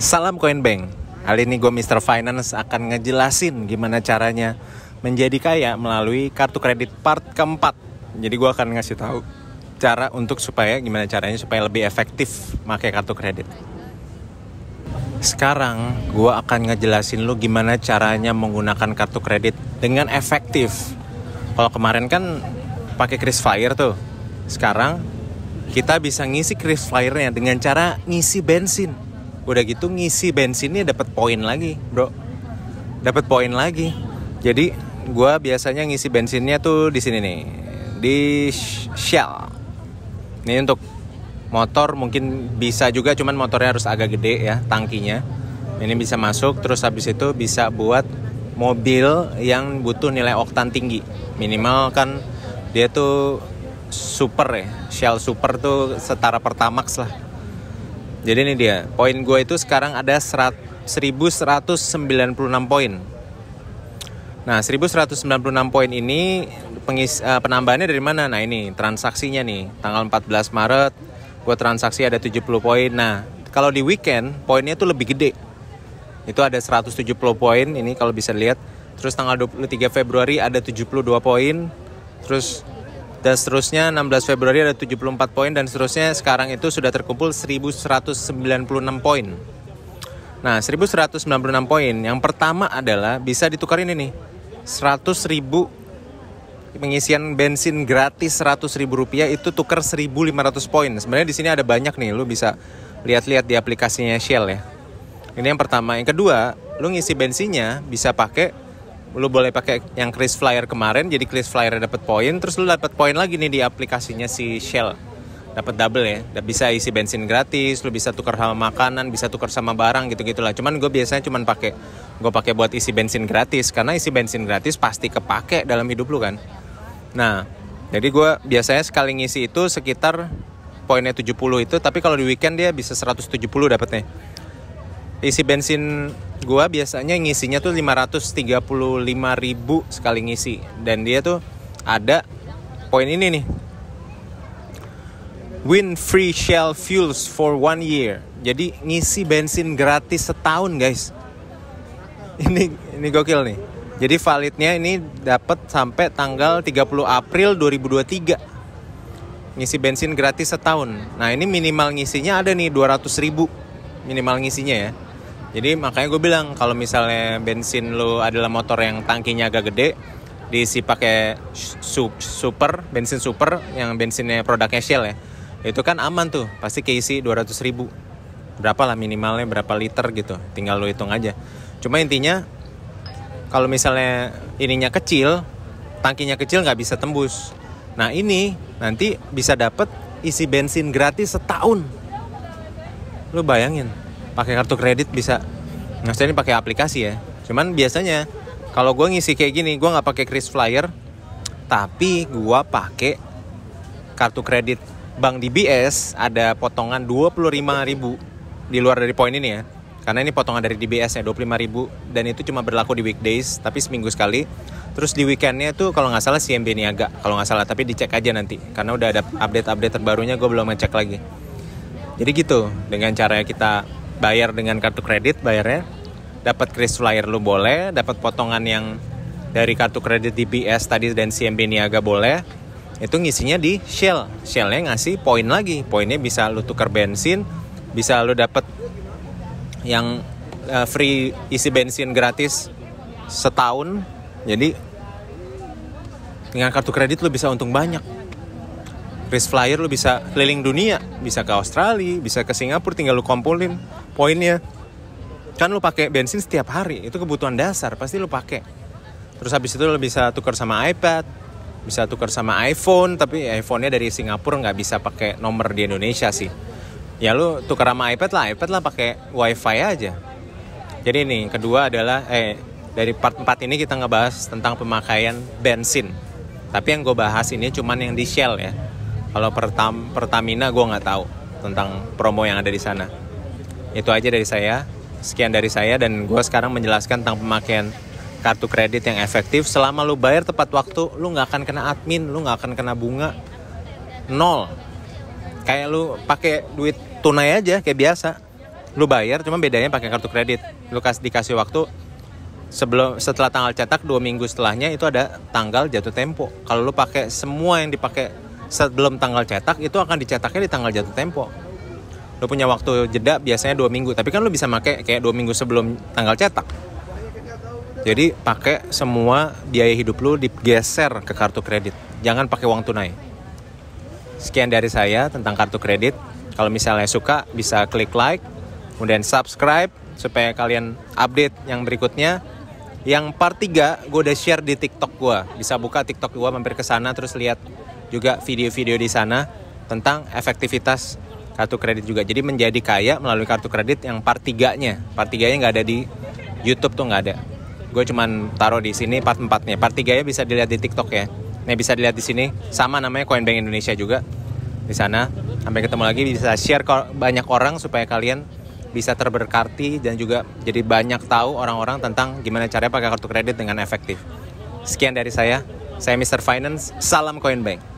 Salam Coinbank. Kali ini gue Mr. Finance akan ngejelasin gimana caranya menjadi kaya melalui kartu kredit part keempat. Jadi gue akan ngasih tahu cara untuk supaya gimana caranya supaya lebih efektif pakai kartu kredit. Sekarang gue akan ngejelasin lu gimana caranya menggunakan kartu kredit dengan efektif. Kalau kemarin kan pakai Chris Fire tuh. Sekarang kita bisa ngisi Chris Fire-nya dengan cara ngisi bensin udah gitu ngisi bensinnya dapat poin lagi bro dapat poin lagi jadi gue biasanya ngisi bensinnya tuh di sini nih di Shell ini untuk motor mungkin bisa juga cuman motornya harus agak gede ya tangkinya ini bisa masuk terus habis itu bisa buat mobil yang butuh nilai oktan tinggi minimal kan dia tuh super ya Shell super tuh setara Pertamax lah jadi ini dia, poin gue itu sekarang ada 1196 poin. Nah, 1196 poin ini pengis, uh, penambahannya dari mana? Nah, ini transaksinya nih. Tanggal 14 Maret gue transaksi ada 70 poin. Nah, kalau di weekend poinnya itu lebih gede. Itu ada 170 poin ini kalau bisa lihat. Terus tanggal 23 Februari ada 72 poin. Terus dan seterusnya 16 Februari ada 74 poin dan seterusnya sekarang itu sudah terkumpul 1196 poin. Nah, 1196 poin yang pertama adalah bisa ditukar ini nih. 100 ribu pengisian bensin gratis 100 ribu rupiah itu tukar 1500 poin. Sebenarnya di sini ada banyak nih, lu bisa lihat-lihat di aplikasinya Shell ya. Ini yang pertama. Yang kedua, lu ngisi bensinnya bisa pakai lu boleh pakai yang Chris Flyer kemarin jadi Chris Flyer dapat poin terus lu dapat poin lagi nih di aplikasinya si Shell dapat double ya udah bisa isi bensin gratis lu bisa tukar sama makanan bisa tukar sama barang gitu gitulah cuman gue biasanya cuman pakai gue pakai buat isi bensin gratis karena isi bensin gratis pasti kepake dalam hidup lu kan nah jadi gue biasanya sekali ngisi itu sekitar poinnya 70 itu tapi kalau di weekend dia bisa 170 dapatnya isi bensin gua biasanya ngisinya tuh 535 ribu sekali ngisi dan dia tuh ada poin ini nih win free Shell fuels for one year jadi ngisi bensin gratis setahun guys ini ini gokil nih jadi validnya ini dapat sampai tanggal 30 April 2023 ngisi bensin gratis setahun nah ini minimal ngisinya ada nih 200 ribu minimal ngisinya ya jadi makanya gue bilang kalau misalnya bensin lo adalah motor yang tangkinya agak gede, diisi pakai super bensin super yang bensinnya produknya Shell ya, itu kan aman tuh, pasti keisi 200 ribu. Berapa lah minimalnya berapa liter gitu, tinggal lo hitung aja. Cuma intinya kalau misalnya ininya kecil, tangkinya kecil nggak bisa tembus. Nah ini nanti bisa dapet isi bensin gratis setahun. Lo bayangin, pakai kartu kredit bisa maksudnya ini pakai aplikasi ya cuman biasanya kalau gue ngisi kayak gini gue nggak pakai kris flyer tapi gue pakai kartu kredit bank DBS ada potongan 25.000 di luar dari poin ini ya karena ini potongan dari DBS ya 25.000 dan itu cuma berlaku di weekdays tapi seminggu sekali terus di weekendnya tuh kalau nggak salah CMB agak kalau nggak salah tapi dicek aja nanti karena udah ada update-update terbarunya gue belum ngecek lagi jadi gitu dengan caranya kita bayar dengan kartu kredit bayarnya dapat kris flyer lu boleh dapat potongan yang dari kartu kredit DBS tadi dan CMB Niaga boleh itu ngisinya di Shell Shellnya ngasih poin lagi poinnya bisa lu tukar bensin bisa lu dapat yang eh, free isi bensin gratis setahun jadi dengan kartu kredit lu bisa untung banyak Chris Flyer lu bisa keliling dunia, bisa ke Australia, bisa ke Singapura tinggal lu kumpulin poinnya kan lu pakai bensin setiap hari itu kebutuhan dasar pasti lu pakai terus habis itu lu bisa tukar sama iPad bisa tukar sama iPhone tapi iPhone-nya dari Singapura nggak bisa pakai nomor di Indonesia sih ya lu tukar sama iPad lah iPad lah pakai WiFi aja jadi ini kedua adalah eh dari part 4 ini kita ngebahas tentang pemakaian bensin tapi yang gue bahas ini cuman yang di Shell ya kalau Pertam Pertamina gue nggak tahu tentang promo yang ada di sana itu aja dari saya. Sekian dari saya dan gue sekarang menjelaskan tentang pemakaian kartu kredit yang efektif. Selama lu bayar tepat waktu, lu nggak akan kena admin, lu nggak akan kena bunga. Nol. Kayak lu pakai duit tunai aja kayak biasa. Lu bayar, cuma bedanya pakai kartu kredit. Lu kasih dikasih waktu sebelum setelah tanggal cetak dua minggu setelahnya itu ada tanggal jatuh tempo kalau lu pakai semua yang dipakai sebelum tanggal cetak itu akan dicetaknya di tanggal jatuh tempo lo punya waktu jeda biasanya dua minggu tapi kan lu bisa pakai kayak dua minggu sebelum tanggal cetak jadi pakai semua biaya hidup lo digeser ke kartu kredit jangan pakai uang tunai sekian dari saya tentang kartu kredit kalau misalnya suka bisa klik like kemudian subscribe supaya kalian update yang berikutnya yang part 3 gue udah share di TikTok gue. Bisa buka TikTok gue mampir ke sana terus lihat juga video-video di sana tentang efektivitas kartu kredit juga. Jadi menjadi kaya melalui kartu kredit yang part 3-nya. Part 3-nya nggak ada di YouTube tuh nggak ada. Gue cuman taruh di sini part 4-nya. Part 3-nya bisa dilihat di TikTok ya. Nah bisa dilihat di sini sama namanya Coinbank Indonesia juga di sana. Sampai ketemu lagi bisa share ke banyak orang supaya kalian bisa terberkati dan juga jadi banyak tahu orang-orang tentang gimana caranya pakai kartu kredit dengan efektif. Sekian dari saya. Saya Mr. Finance. Salam Coinbank.